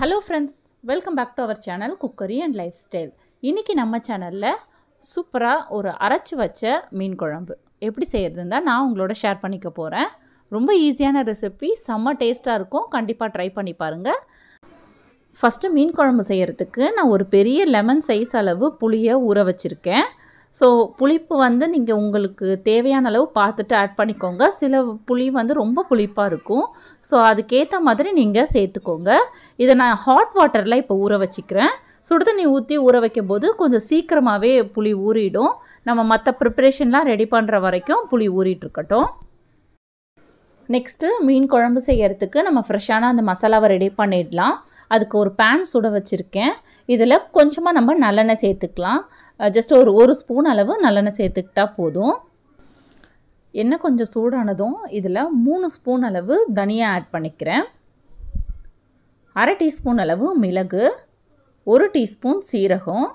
hello friends welcome back to our channel cookery and lifestyle இன்றைக்கி நம்ம சேனலில் சூப்பராக ஒரு அரைச்சி வச்ச மீன் குழம்பு எப்படி செய்கிறதுன்னு நான் உங்களோட ஷேர் பண்ணிக்க போகிறேன் ரொம்ப ஈஸியான ரெசிபி செம்ம டேஸ்ட்டாக இருக்கும் கண்டிப்பாக ட்ரை பண்ணி பாருங்கள் ஃபஸ்ட்டு மீன் குழம்பு செய்கிறதுக்கு நான் ஒரு பெரிய லெமன் சைஸ் அளவு புளியை ஊற வச்சுருக்கேன் ஸோ புளிப்பு வந்து நீங்கள் உங்களுக்கு தேவையான அளவு பார்த்துட்டு ஆட் பண்ணிக்கோங்க சில புளி வந்து ரொம்ப புளிப்பாக இருக்கும் ஸோ அதுக்கேற்ற மாதிரி நீங்கள் சேர்த்துக்கோங்க இதை நான் ஹாட் வாட்டரில் இப்போ ஊற வச்சுக்கிறேன் சுடுதண்ணி ஊற்றி ஊற வைக்கும் போது கொஞ்சம் சீக்கிரமாகவே புளி ஊறிடும் நம்ம மற்ற ப்ரிப்ரேஷன்லாம் ரெடி பண்ணுற வரைக்கும் புளி ஊறிட்டுருக்கட்டும் நெக்ஸ்ட்டு மீன் குழம்பு செய்யறதுக்கு நம்ம ஃப்ரெஷ்ஷான அந்த மசாலாவை ரெடி பண்ணிடலாம் அதுக்கு ஒரு பேன் சுட வச்சுருக்கேன் இதில் கொஞ்சமாக நம்ம நல்லெண்ணெய் சேர்த்துக்கலாம் ஜஸ்ட் ஒரு ஒரு ஸ்பூன் அளவு நல்லெண்ணெய் சேர்த்துக்கிட்டா போதும் எண்ணெய் கொஞ்சம் சூடானதும் இதில் மூணு ஸ்பூன் அளவு தனியாக ஆட் பண்ணிக்கிறேன் அரை டீஸ்பூன் அளவு மிளகு ஒரு டீஸ்பூன் சீரகம்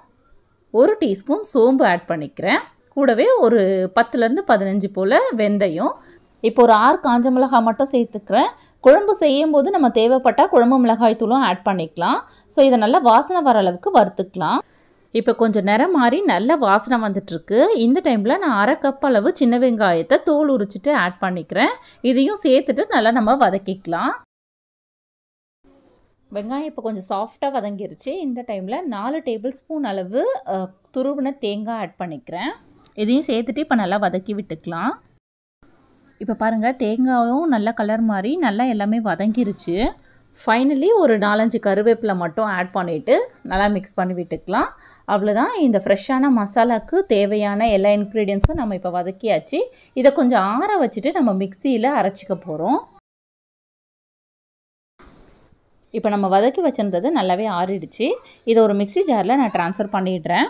ஒரு டீஸ்பூன் சோம்பு ஆட் பண்ணிக்கிறேன் கூடவே ஒரு பத்துலேருந்து பதினஞ்சு போல் வெந்தயம் இப்போ ஒரு ஆறு காஞ்ச மிளகாய் மட்டும் சேர்த்துக்கிறேன் குழம்பு செய்யும் போது நம்ம தேவைப்பட்டால் குழம்பு மிளகாய் தூளும் ஆட் பண்ணிக்கலாம் ஸோ இதை நல்லா வாசனை வர அளவுக்கு வறுத்துக்கலாம் இப்போ கொஞ்சம் நிறம் மாறி நல்ல வாசனை வந்துட்டுருக்கு இந்த டைமில் நான் அரை கப் அளவு சின்ன வெங்காயத்தை தோல் உரிச்சிட்டு ஆட் பண்ணிக்கிறேன் இதையும் சேர்த்துட்டு நல்லா நம்ம வதக்கிக்கலாம் வெங்காயம் இப்போ கொஞ்சம் சாஃப்டாக வதங்கிருச்சு இந்த டைமில் நாலு டேபிள் ஸ்பூன் அளவு துருவின தேங்காய் ஆட் பண்ணிக்கிறேன் இதையும் சேர்த்துட்டு இப்போ நல்லா வதக்கி விட்டுக்கலாம் இப்போ பாருங்கள் தேங்காயும் நல்லா கலர் மாதிரி நல்லா எல்லாமே வதங்கிருச்சு ஃபைனலி ஒரு நாலஞ்சு கருவேப்பிலை மட்டும் ஆட் பண்ணிவிட்டு நல்லா மிக்ஸ் பண்ணி விட்டுக்கலாம் அவ்வளோதான் இந்த ஃப்ரெஷ்ஷான மசாலாவுக்கு தேவையான எல்லா இன்க்ரீடியன்ஸும் நம்ம இப்போ வதக்கியாச்சு இதை கொஞ்சம் ஆற வச்சுட்டு நம்ம மிக்சியில் அரைச்சிக்க போகிறோம் இப்போ நம்ம வதக்கி வச்சுருந்தது நல்லாவே ஆறிடுச்சு இதை ஒரு மிக்சி ஜாரில் நான் ட்ரான்ஸ்ஃபர் பண்ணிடுறேன்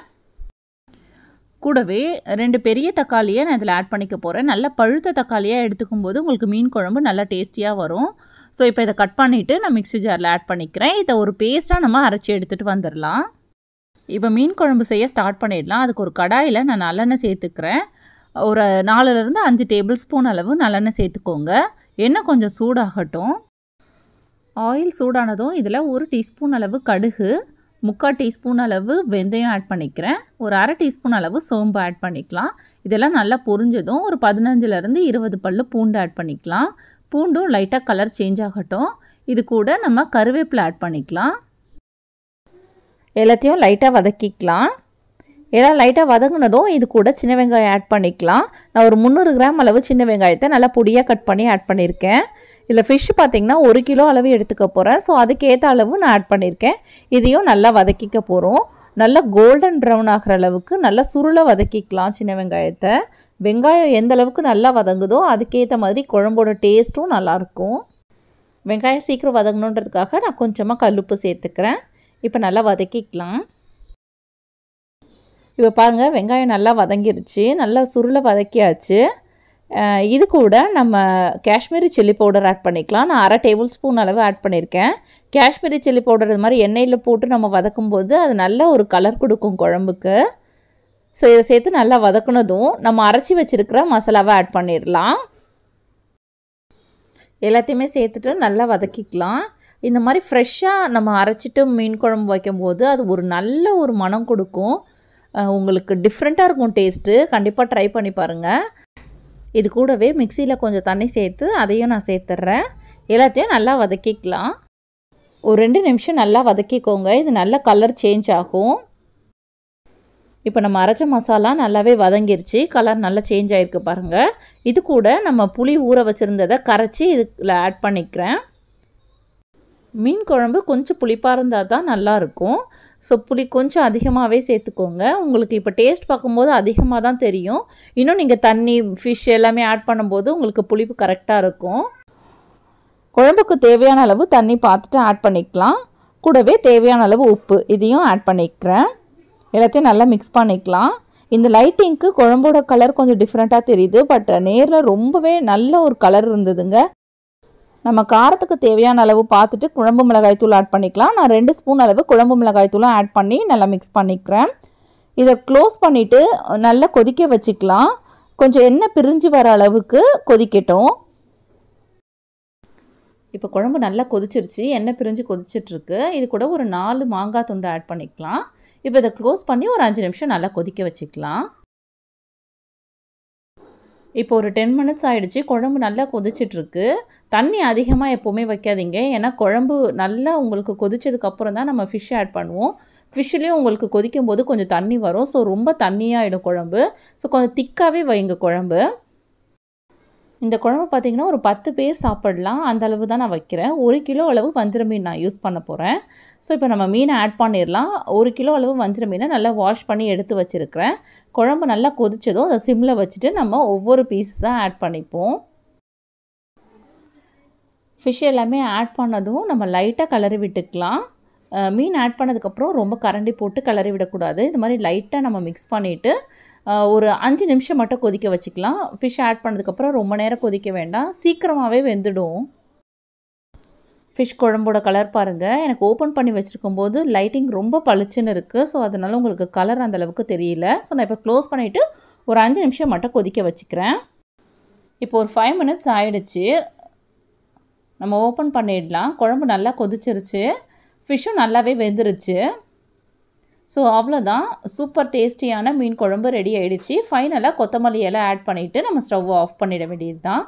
கூடவே ரெண்டு பெரிய தக்காளியை நான் இதில் ஆட் பண்ணிக்க போகிறேன் நல்லா பழுத்த தக்காளியாக எடுத்துக்கும் போது உங்களுக்கு மீன் குழம்பு நல்லா டேஸ்டியாக வரும் ஸோ இப்போ இதை கட் பண்ணிவிட்டு நான் மிக்ஸி ஜாரில் ஆட் பண்ணிக்கிறேன் இதை ஒரு பேஸ்ட்டாக நம்ம அரைச்சி எடுத்துகிட்டு வந்துடலாம் இப்போ மீன் குழம்பு செய்ய ஸ்டார்ட் பண்ணிடலாம் அதுக்கு ஒரு கடாயில் நான் நல்லெண்ணெய் சேர்த்துக்கிறேன் ஒரு நாலுலேருந்து அஞ்சு டேபிள் ஸ்பூன் அளவு நல்லெண்ணெய் சேர்த்துக்கோங்க எண்ணெய் கொஞ்சம் சூடாகட்டும் ஆயில் சூடானதும் இதில் ஒரு டீஸ்பூன் அளவு கடுகு முக்கால் டீஸ்பூன் அளவு வெந்தயம் ஆட் பண்ணிக்கிறேன் ஒரு அரை டீஸ்பூன் அளவு சோம்பு ஆட் பண்ணிக்கலாம் இதெல்லாம் நல்லா பொரிஞ்சதும் ஒரு பதினஞ்சுலேருந்து இருபது பல்லு பூண்டு ஆட் பண்ணிக்கலாம் பூண்டும் லைட்டாக கலர் சேஞ்ச் ஆகட்டும் இது கூட நம்ம கருவேப்பிலை ஆட் பண்ணிக்கலாம் எல்லாத்தையும் லைட்டாக வதக்கிக்கலாம் எல்லாம் லைட்டாக வதங்கினதும் இது கூட சின்ன வெங்காயம் ஆட் பண்ணிக்கலாம் நான் ஒரு முந்நூறு கிராம் அளவு சின்ன வெங்காயத்தை நல்லா பொடியாக கட் பண்ணி ஆட் பண்ணியிருக்கேன் இதில் ஃபிஷ் பார்த்திங்கன்னா ஒரு கிலோ அளவு எடுத்துக்க போகிறேன் ஸோ அதுக்கேற்ற அளவு நான் ஆட் பண்ணியிருக்கேன் இதையும் நல்லா வதக்கிக்க போகிறோம் நல்லா கோல்டன் ப்ரௌன் ஆகிற அளவுக்கு நல்லா சுருளை வதக்கிக்கலாம் சின்ன வெங்காயத்தை வெங்காயம் எந்த அளவுக்கு நல்லா வதங்குதோ அதுக்கேற்ற மாதிரி குழம்போட டேஸ்ட்டும் நல்லாயிருக்கும் வெங்காயம் சீக்கிரம் வதங்கணுன்றதுக்காக நான் கொஞ்சமாக கல்லுப்பு சேர்த்துக்கிறேன் இப்போ நல்லா வதக்கிக்கலாம் இப்போ பாருங்கள் வெங்காயம் நல்லா வதங்கிருச்சு நல்லா சுருளை வதக்கியாச்சு இது கூட நம்ம காஷ்மீரி சில்லி பவுடர் ஆட் பண்ணிக்கலாம் நான் அரை டேபிள் ஸ்பூன் அளவு ஆட் பண்ணியிருக்கேன் காஷ்மீரி சில்லி பவுடர் இது மாதிரி எண்ணெயில் போட்டு நம்ம வதக்கும் போது அது நல்ல ஒரு கலர் கொடுக்கும் குழம்புக்கு ஸோ இதை சேர்த்து நல்லா வதக்குனதும் நம்ம அரைச்சி வச்சுருக்கிற மசாலாவை ஆட் பண்ணிடலாம் எல்லாத்தையுமே சேர்த்துட்டு நல்லா வதக்கிக்கலாம் இந்த மாதிரி ஃப்ரெஷ்ஷாக நம்ம அரைச்சிட்டு மீன் குழம்பு வைக்கும்போது அது ஒரு நல்ல ஒரு மனம் கொடுக்கும் உங்களுக்கு டிஃப்ரெண்ட்டாக இருக்கும் டேஸ்ட்டு கண்டிப்பாக ட்ரை பண்ணி பாருங்கள் இது கூடவே மிக்சியில் கொஞ்சம் தண்ணி சேர்த்து அதையும் நான் சேர்த்துட்றேன் எல்லாத்தையும் நல்லா வதக்கிக்கலாம் ஒரு ரெண்டு நிமிஷம் நல்லா வதக்கிக்கோங்க இது நல்ல கலர் சேஞ்ச் ஆகும் இப்போ நம்ம அரைச்ச மசாலா நல்லாவே வதங்கிருச்சு கலர் நல்லா சேஞ்ச் ஆகிருக்கு பாருங்கள் இது கூட நம்ம புளி ஊற வச்சுருந்ததை கரைச்சி இதில் ஆட் பண்ணிக்கிறேன் மீன் குழம்பு கொஞ்சம் புளிப்பாக இருந்தால் தான் நல்லாயிருக்கும் ஸோ புளி கொஞ்சம் அதிகமாகவே சேர்த்துக்கோங்க உங்களுக்கு இப்போ டேஸ்ட் பார்க்கும்போது அதிகமாக தான் தெரியும் இன்னும் நீங்கள் தண்ணி ஃபிஷ் எல்லாமே ஆட் பண்ணும்போது உங்களுக்கு புளிப்பு கரெக்டாக இருக்கும் குழம்புக்கு தேவையான அளவு தண்ணி பார்த்துட்டு ஆட் பண்ணிக்கலாம் கூடவே தேவையான அளவு உப்பு இதையும் ஆட் பண்ணிக்கிறேன் எல்லாத்தையும் நல்லா மிக்ஸ் பண்ணிக்கலாம் இந்த லைட்டிங்க்கு குழம்போட கலர் கொஞ்சம் டிஃப்ரெண்ட்டாக தெரியுது பட் நேரில் ரொம்பவே நல்ல ஒரு கலர் இருந்ததுங்க நம்ம காரத்துக்கு தேவையான அளவு பார்த்துட்டு குழம்பு மிளகாய் தூள் ஆட் பண்ணிக்கலாம் நான் ரெண்டு ஸ்பூன் அளவு குழம்பு மிளகாய் தூளும் ஆட் பண்ணி நல்லா மிக்ஸ் பண்ணிக்கிறேன் இதை க்ளோஸ் பண்ணிவிட்டு நல்லா கொதிக்க வச்சுக்கலாம் கொஞ்சம் எண்ணெய் பிரிஞ்சு வர அளவுக்கு கொதிக்கட்டும் இப்போ குழம்பு நல்லா கொதிச்சிருச்சு எண்ணெய் பிரிஞ்சு கொதிச்சிட்ருக்கு இது கூட ஒரு நாலு மாங்காய் துண்டு ஆட் பண்ணிக்கலாம் இப்போ இதை க்ளோஸ் பண்ணி ஒரு அஞ்சு நிமிஷம் நல்லா கொதிக்க வச்சுக்கலாம் இப்போ ஒரு டென் மினிட்ஸ் ஆகிடுச்சு குழம்பு நல்லா கொதிச்சிட்ருக்கு தண்ணி அதிகமாக எப்போவுமே வைக்காதீங்க ஏன்னா குழம்பு நல்லா உங்களுக்கு கொதிச்சதுக்கப்புறம் தான் நம்ம ஃபிஷ் ஆட் பண்ணுவோம் ஃபிஷ்லேயும் உங்களுக்கு கொதிக்கும் போது கொஞ்சம் தண்ணி வரும் ஸோ ரொம்ப தண்ணியாகிடும் குழம்பு ஸோ கொஞ்சம் திக்காகவே வைங்க குழம்பு இந்த குழம்பு பார்த்திங்கன்னா ஒரு பத்து பேர் சாப்பிடலாம் அந்த அளவு தான் நான் வைக்கிறேன் ஒரு கிலோ அளவு வஞ்சிர மீன் நான் யூஸ் பண்ண போகிறேன் ஸோ இப்போ நம்ம மீனை ஆட் பண்ணிடலாம் ஒரு கிலோ அளவு வஞ்சிர மீனை நல்லா வாஷ் பண்ணி எடுத்து வச்சுருக்கிறேன் குழம்பு நல்லா கொதிச்சதும் அதை சிம்மில் வச்சுட்டு நம்ம ஒவ்வொரு பீஸஸாக ஆட் பண்ணிப்போம் ஃபிஷ் எல்லாமே ஆட் பண்ணதும் நம்ம லைட்டாக கலரி விட்டுக்கலாம் மீன் ஆட் பண்ணதுக்கப்புறம் ரொம்ப கரண்டி போட்டு கலரி விடக்கூடாது இது மாதிரி லைட்டாக நம்ம மிக்ஸ் பண்ணிவிட்டு ஒரு அஞ்சு நிமிஷம் மட்டும் கொதிக்க வச்சுக்கலாம் ஃபிஷ் ஆட் பண்ணதுக்கப்புறம் ரொம்ப நேரம் கொதிக்க வேண்டாம் சீக்கிரமாகவே வெந்துடும் ஃபிஷ் குழம்போட கலர் பாருங்கள் எனக்கு ஓப்பன் பண்ணி வச்சுருக்கும் போது லைட்டிங் ரொம்ப பளிச்சுன்னு இருக்குது ஸோ அதனால் உங்களுக்கு கலர் அந்தளவுக்கு தெரியல ஸோ நான் இப்போ க்ளோஸ் பண்ணிவிட்டு ஒரு அஞ்சு நிமிஷம் மட்டும் கொதிக்க வச்சுக்கிறேன் இப்போ ஒரு ஃபைவ் மினிட்ஸ் ஆகிடுச்சு நம்ம ஓப்பன் பண்ணிடலாம் குழம்பு நல்லா கொதிச்சிருச்சு ஃபிஷ்ஷும் நல்லாவே வெந்துருச்சு ஸோ அவ்வளோதான் சூப்பர் டேஸ்டியான மீன் குழம்பு ரெடி ஆகிடுச்சி ஃபைனலாக கொத்தமல்லி எல்லாம் ஆட் பண்ணிவிட்டு நம்ம ஸ்டவ் ஆஃப் பண்ணிட வேண்டியது தான்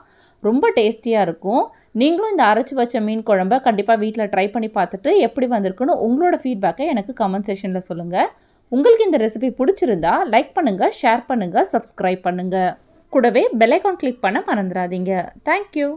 ரொம்ப டேஸ்டியாக இருக்கும் நீங்களும் இந்த அரைச்சி வச்ச மீன் குழம்ப கண்டிப்பாக வீட்டில் ட்ரை பண்ணி பார்த்துட்டு எப்படி வந்திருக்குன்னு உங்களோட ஃபீட்பேக்கை எனக்கு கமெண்ட் செஷனில் சொல்லுங்கள் உங்களுக்கு இந்த ரெசிபி பிடிச்சிருந்தா லைக் பண்ணுங்கள் ஷேர் பண்ணுங்கள் சப்ஸ்கிரைப் பண்ணுங்கள் கூடவே பெல்லைக்கான் கிளிக் பண்ண மறந்துடாதீங்க தேங்க்யூ